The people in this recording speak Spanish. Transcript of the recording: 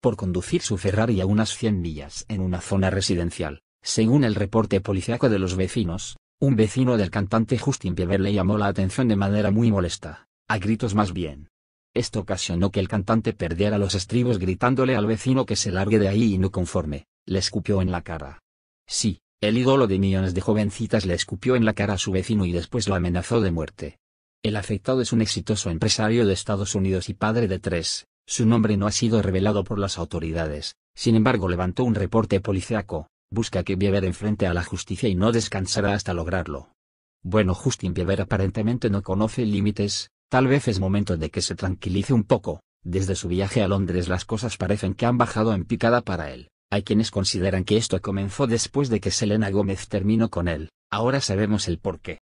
por conducir su Ferrari a unas 100 millas en una zona residencial. Según el reporte policiaco de los vecinos, un vecino del cantante Justin Bieber le llamó la atención de manera muy molesta, a gritos más bien. Esto ocasionó que el cantante perdiera los estribos gritándole al vecino que se largue de ahí y no conforme, le escupió en la cara. Sí, el ídolo de millones de jovencitas le escupió en la cara a su vecino y después lo amenazó de muerte. El afectado es un exitoso empresario de Estados Unidos y padre de tres su nombre no ha sido revelado por las autoridades, sin embargo levantó un reporte policiaco, busca que Bieber enfrente a la justicia y no descansará hasta lograrlo. Bueno Justin Bieber aparentemente no conoce límites, tal vez es momento de que se tranquilice un poco, desde su viaje a Londres las cosas parecen que han bajado en picada para él, hay quienes consideran que esto comenzó después de que Selena Gómez terminó con él, ahora sabemos el porqué.